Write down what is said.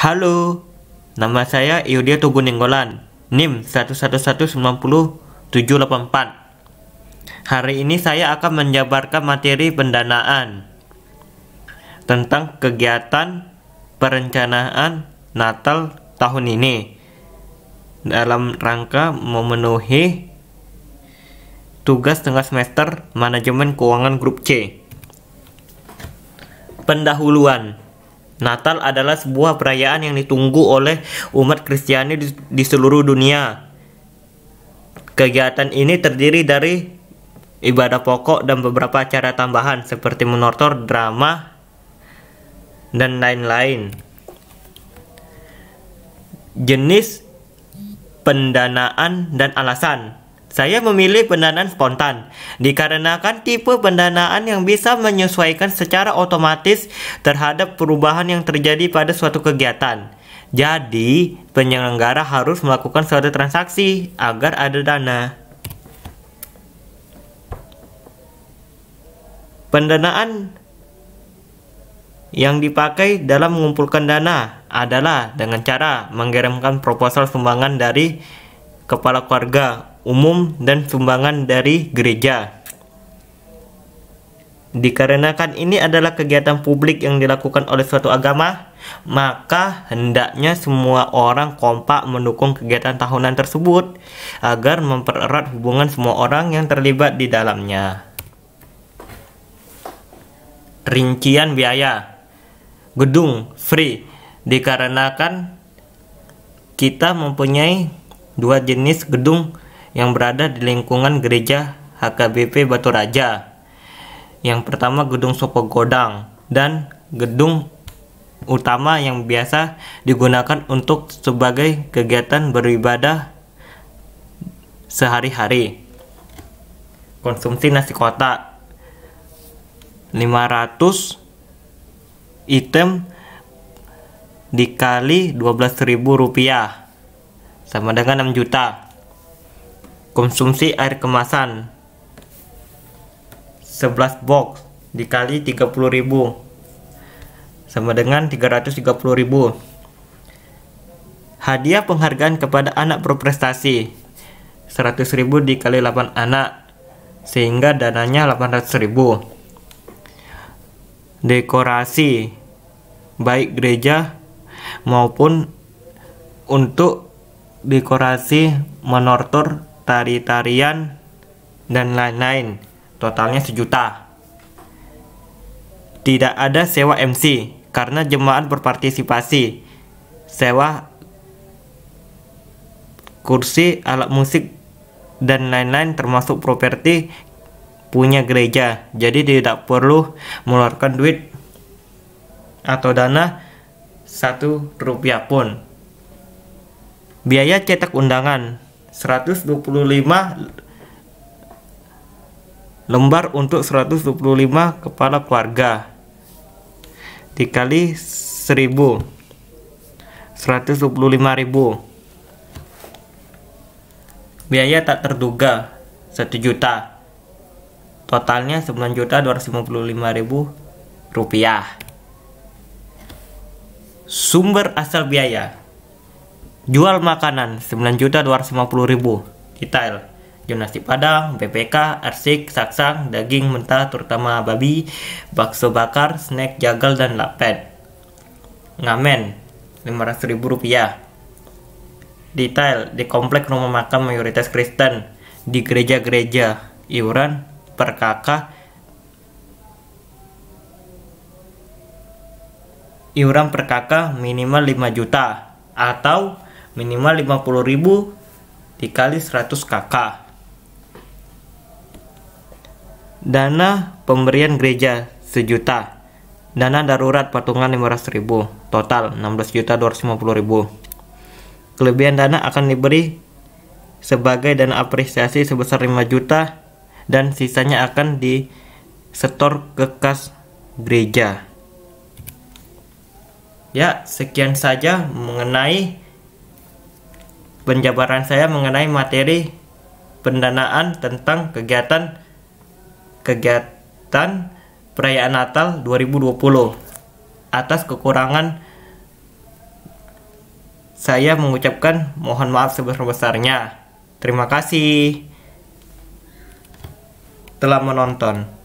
Halo, nama saya Yudia Tuguninggolan, NIM 11190784. Hari ini saya akan menjabarkan materi pendanaan tentang kegiatan perencanaan Natal tahun ini dalam rangka memenuhi tugas tengah semester manajemen keuangan grup C. Pendahuluan Natal adalah sebuah perayaan yang ditunggu oleh umat Kristiani di, di seluruh dunia. Kegiatan ini terdiri dari ibadah pokok dan beberapa acara tambahan seperti menonton drama dan lain-lain. Jenis pendanaan dan alasan saya memilih pendanaan spontan dikarenakan tipe pendanaan yang bisa menyesuaikan secara otomatis terhadap perubahan yang terjadi pada suatu kegiatan. Jadi, penyelenggara harus melakukan suatu transaksi agar ada dana. Pendanaan yang dipakai dalam mengumpulkan dana adalah dengan cara mengirimkan proposal sumbangan dari kepala keluarga umum dan sumbangan dari gereja. Dikarenakan ini adalah kegiatan publik yang dilakukan oleh suatu agama, maka hendaknya semua orang kompak mendukung kegiatan tahunan tersebut agar mempererat hubungan semua orang yang terlibat di dalamnya. Rincian biaya gedung free dikarenakan kita mempunyai dua jenis gedung yang berada di lingkungan gereja HKBP Batu Raja. Yang pertama Gedung Sopo Godang dan gedung utama yang biasa digunakan untuk sebagai kegiatan beribadah sehari-hari. Konsumsi nasi kotak 500 item dikali 12.000 rupiah sama dengan 6 juta Konsumsi air kemasan 11 box dikali 30.000 sama dengan 330.000. Hadiah penghargaan kepada anak berprestasi 100.000 dikali 8 anak sehingga dananya 800.000. Dekorasi baik gereja maupun untuk dekorasi menortor tari-tarian, dan lain-lain. Totalnya sejuta. Tidak ada sewa MC karena jemaat berpartisipasi. Sewa kursi, alat musik, dan lain-lain termasuk properti punya gereja. Jadi tidak perlu mengeluarkan duit atau dana satu rupiah pun. Biaya cetak undangan 125 lembar untuk 125 kepala keluarga dikali 1000 125.000 biaya tak terduga 1 juta totalnya 9 juta 255 ribu rupiah sumber asal biaya Jual makanan juta ribu Detail Nasi Padang, BPK, arsik, saksang, daging mentah terutama babi, bakso bakar, snack jagal dan lapet Ngamen 500 ribu rupiah. Detail di komplek rumah makan mayoritas Kristen di gereja-gereja iuran per kakak iuran per kakak minimal 5 juta atau minimal 50.000 dikali 100 KK. Dana pemberian gereja sejuta. Dana darurat patungan 500.000, total 16.250.000. Kelebihan dana akan diberi sebagai dana apresiasi sebesar 5 juta dan sisanya akan disetor ke kas gereja. Ya, sekian saja mengenai penjabaran saya mengenai materi pendanaan tentang kegiatan kegiatan perayaan Natal 2020. Atas kekurangan saya mengucapkan mohon maaf sebesar-besarnya. Terima kasih telah menonton.